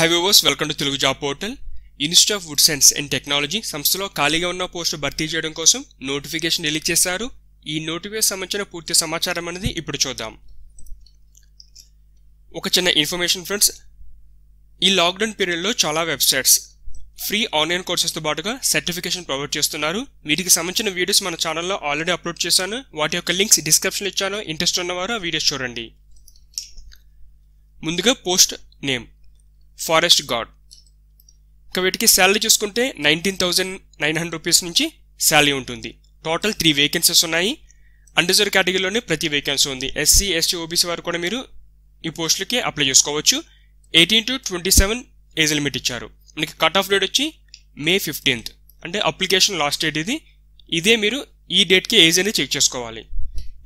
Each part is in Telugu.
high viewers welcome to Telugu job portal institute of wood science and technology సంస్థలో ఖాళీగా ఉన్న పోస్టు భర్తీ చేయడం కోసం నోటిఫికేషన్ రిలీజ్ చేశారు ఈ నోటిఫికేషన్ సంబంధించిన పూర్తి సమాచారం అనేది ఇప్పుడు చూద్దాం ఒక చిన్న ఇన్ఫర్మేషన్ ఫ్రెండ్స్ ఈ లాక్డౌన్ పీరియడ్లో చాలా వెబ్సైట్స్ ఫ్రీ ఆన్లైన్ కోర్సెస్తో పాటుగా సర్టిఫికేషన్ ప్రొవైడ్ చేస్తున్నారు వీటికి సంబంధించిన వీడియోస్ మన ఛానల్లో ఆల్రెడీ అప్లోడ్ చేశాను వాటి యొక్క లింక్స్ డిస్క్రిప్షన్ ఇచ్చాను ఇంట్రెస్ట్ ఉన్నవారు ఆ వీడియోస్ చూడండి ముందుగా పోస్ట్ నేమ్ ఫారెస్ట్ గాడ్ ఇంకా వీటికి శాలరీ చూసుకుంటే nineteen thousand nine hundred rupees నుంచి శాలరీ ఉంటుంది టోటల్ త్రీ వేకెన్సీస్ ఉన్నాయి అండర్జర్వ్ కేటగిరీలోనే ప్రతి వేకెన్సీ ఉంది ఎస్సీ ఎస్టీ ఓబీసీ వారు కూడా మీరు ఈ పోస్టులకి అప్లై చేసుకోవచ్చు eighteen to twenty seven age limit ఇచ్చారు మనకి కట్ ఆఫ్ డేట్ వచ్చి మే ఫిఫ్టీన్త్ అంటే అప్లికేషన్ లాస్ట్ డేట్ ఇది ఇదే మీరు ఈ డేట్కి ఏజ్ అనేది చెక్ చేసుకోవాలి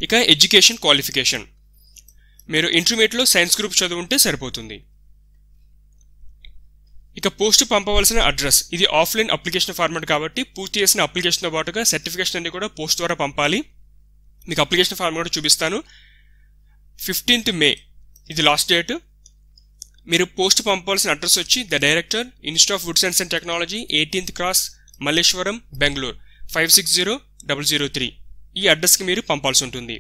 ఇక ఎడ్యుకేషన్ క్వాలిఫికేషన్ మీరు ఇంటర్మీడియట్లో సైన్స్ గ్రూప్ ఉంటే సరిపోతుంది ఇక పోస్ట్ పంపవలసిన అడ్రస్ ఇది ఆఫ్లైన్ అప్లికేషన్ ఫార్మాట్ కాబట్టి పూర్తి చేసిన అప్లికేషన్తో పాటుగా సర్టిఫికేషన్ అన్ని కూడా పోస్ట్ ద్వారా పంపాలి మీకు అప్లికేషన్ ఫార్మ్ కూడా చూపిస్తాను ఫిఫ్టీన్త్ మే ఇది లాస్ట్ డేట్ మీరు పోస్ట్ పంపవలసిన అడ్రస్ వచ్చి the director institute of food science and technology eighteenth cross Malleshwaram Bengaluru five six zero double zero three ఈ అడ్రస్కి మీరు పంపాల్సి ఉంటుంది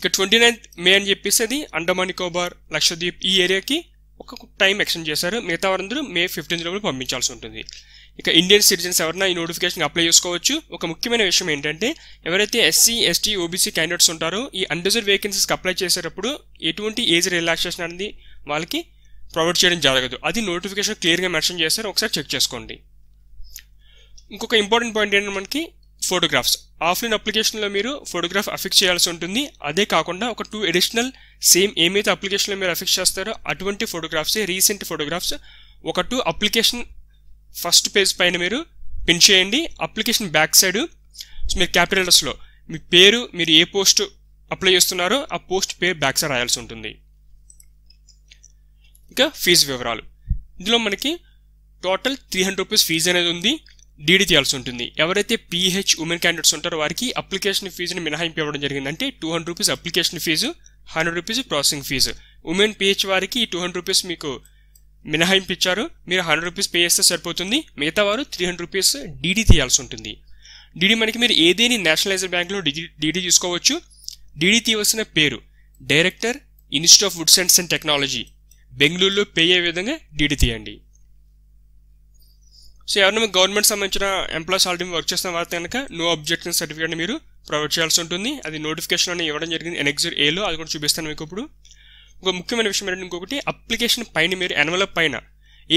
ఇక ట్వంటీ నైన్త్ మే అని చెప్పేసి అది అండమాన్ నికోబార్ లక్షద్వీప్ ఈ ఏరియాకి ఒక టైం ఎక్స్టెండ్ చేశారు మిగతా వారందరూ మే ఫిఫ్టీన్త్ లోపల పంపించాల్సి ఉంటుంది ఇక ఇండియన్ సిటిజన్స్ ఎవరైనా ఈ నోటిఫికేషన్ అప్లై చేసుకోవచ్చు ఒక ముఖ్యమైన విషయం ఏంటంటే ఎవరైతే ఎస్సీ ఎస్టీ ఓబీసీ క్యాండిడేట్స్ ఉంటారో ఈ అన్డిజర్వ్ వేకెన్సీస్కి అప్లై చేసేటప్పుడు ఎటువంటి ఏజ్ రిలాక్సేషన్ అనేది వాళ్ళకి ప్రొవైడ్ చేయడం జరగదు అది నోటిఫికేషన్ క్లియర్గా మెన్షన్ చేస్తారు ఒకసారి చెక్ చేసుకోండి ఇంకొక ఇంపార్టెంట్ పాయింట్ ఏంటంటే మనకి ఫోటోగ్రాఫ్స్ ఆఫ్లైన్ అప్లికేషన్లో మీరు ఫోటోగ్రాఫ్ అఫిక్స్ చేయాల్సి ఉంటుంది అదే కాకుండా ఒక టూ అడిషనల్ సేమ్ ఏమైతే అప్లికేషన్లో మీరు అఫిక్స్ చేస్తారో అటువంటి ఫోటోగ్రాఫ్సే రీసెంట్ ఫోటోగ్రాఫ్స్ ఒక టూ అప్లికేషన్ ఫస్ట్ పేజ్ పైన మీరు పిన్ చేయండి అప్లికేషన్ బ్యాక్ సైడ్ మీరు క్యాపిటల్ లెటర్స్లో మీ పేరు మీరు ఏ పోస్ట్ అప్లై చేస్తున్నారో ఆ పోస్ట్ పేరు బ్యాక్ సైడ్ రాయాల్సి ఉంటుంది ఇంకా ఫీజు వివరాలు ఇందులో మనకి total three hundred rupees fee అనేది ఉంది డీడీ చేయాల్సి ఉంటుంది ఎవరైతే పీహెచ్ ఉమెన్ క్యాండిడేట్స్ ఉంటారో వారికి అప్లికేషన్ ఫీజుని మినహాయింపు ఇవ్వడం జరిగిందంటే two hundred rupees application fee hundred rupees processing fee women PH వారికి టూ హండ్రెడ్ రూపీస్ మీకు మినహాయింపు ఇచ్చారు మీరు హండ్రెడ్ రూపీస్ పే చేస్తే సరిపోతుంది మిగతా వారు త్రీ హండ్రెడ్ రూపీస్ డీడీ తీయాల్సి ఉంటుంది డీడీ మనకి మీరు ఏదేని నేషనలైజ్డ్ బ్యాంక్లో డీడీ తీసుకోవచ్చు డీడీ తీయవలసిన పేరు director institute of woods and technology బెంగళూరులో పే అయ్యే విధంగా డీడీ తీయండి సో ఎవరైనా మీకు గవర్నమెంట్ సంబంధించిన ఎంప్లాయీస్ ఆల్రెడీ వర్క్ చేసిన వారి కనుక నో అబ్జెక్షన్ సర్టిఫికేట్ మీరు ప్రొవైడ్ చేయాల్సి ఉంటుంది అది నోటిఫికేషన్ అని ఇవ్వడం జరిగింది ఎన్ఎక్జర్ ఏలో అది కూడా చూపిస్తాను మీకు ఇప్పుడు ఒక ముఖ్యమైన విషయం ఏంటంటే ఇంకొకటి అప్లికేషన్ పైన మీరు ఎన్వలప్ పైన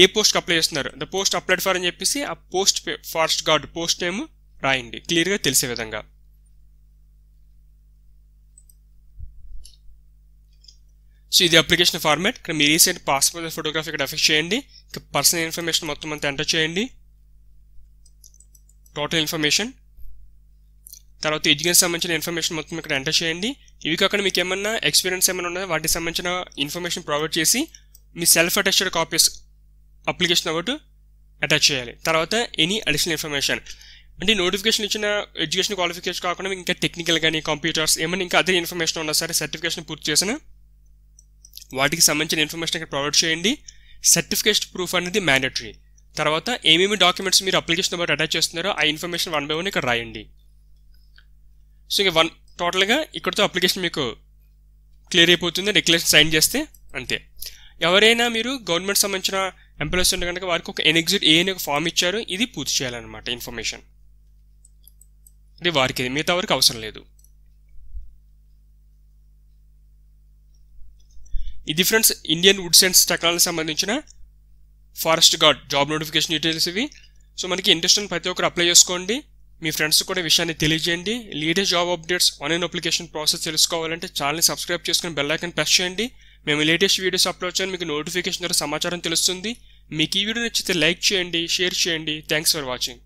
ఏ పోస్ట్కి అప్లై చేస్తున్నారు ద పోస్ట్ అప్లైడ్ ఫర్ అని చెప్పేసి ఆ post forest guard post name రాయండి క్లియర్గా తెలిసే విధంగా సో ఇది అప్లికేషన్ ఫార్మాట్ ఇక్కడ మీ రీసెంట్ పాస్పోర్ట్ ఫోటోగ్రాఫీ ఇక్కడ అఫెక్ట్ చేయండి పర్సనల్ ఇన్ఫర్మేషన్ మొత్తం అంతా ఎంటర్ చేయండి టోటల్ ఇన్ఫర్మేషన్ తర్వాత ఎడ్యుకేషన్ సంబంధించిన ఇన్ఫర్మేషన్ మొత్తం ఇక్కడ ఎంటర్ చేయండి ఇవి కాకుండా మీకు ఏమన్నా ఎక్స్పీరియన్స్ ఏమైనా ఉన్నాయో వాటికి సంబంధించిన ఇన్ఫర్మేషన్ ప్రొవైడ్ చేసి మీ సెల్ఫ్ అటెస్టెడ్ కాపీస్ అప్లికేషన్ ఒకటి అటాచ్ చేయాలి తర్వాత ఎనీ అడిషనల్ ఇన్ఫర్మేషన్ అంటే నోటిఫికేషన్ ఇచ్చిన ఎడ్యుకేషన్ క్వాలిఫికేషన్ కాకుండా ఇంకా టెక్నికల్ కానీ కంప్యూటర్స్ ఏమైనా ఇంకా అదే ఇన్ఫర్మేషన్ ఉన్నా సరే సర్టిఫికేషన్ పూర్తి చేసిన వాటికి సంబంధించిన ఇన్ఫర్మేషన్ ఇక్కడ ప్రొవైడ్ చేయండి సర్టిఫికేషన్ ప్రూఫ్ అనేది మ్యాండటరీ తర్వాత ఏమేమి డాక్యుమెంట్స్ మీరు అప్లికేషన్ నెంబర్ అటాచ్ చేస్తున్నారో ఆ ఇన్ఫర్మేషన్ వన్ బై వన్ ఇక్కడ రాయండి సో ఇంకా వన్ టోటల్గా ఇక్కడతో అప్లికేషన్ మీకు క్లియర్ అయిపోతుంది డిక్లరేషన్ సైన్ చేస్తే అంతే ఎవరైనా మీరు గవర్నమెంట్ సంబంధించిన ఎంప్లాయీస్ ఉంటే కనుక వారికి ఒక ఎన్ఎగ్జిట్ ఏ అనే ఒక ఫామ్ ఇచ్చారు ఇది పూర్తి చేయాలన్నమాట ఇన్ఫర్మేషన్ ఇది వారికి మిగతా వారికి అవసరం లేదు ఇది friends Indian woods and technology సంబంధించిన forest guard job notification details ఇవి సో మనకి అని ప్రతి ఒక్కరు అప్లై చేసుకోండి మీ ఫ్రెండ్స్ కూడా విషయాన్ని తెలియజేయండి latest job updates online application process తెలుసుకోవాలంటే ఛానల్ని సబ్స్క్రైబ్ చేసుకుని బెల్ ఐకన్ ప్రెస్ చేయండి మేము లేటెస్ట్ వీడియోస్ అప్లోడ్ చేయండి మీకు నోటిఫికేషన్ ద్వారా సమాచారం తెలుస్తుంది మీకు ఈ వీడియో నచ్చితే లైక్ చేయండి షేర్ చేయండి థ్యాంక్స్ ఫర్ వాచింగ్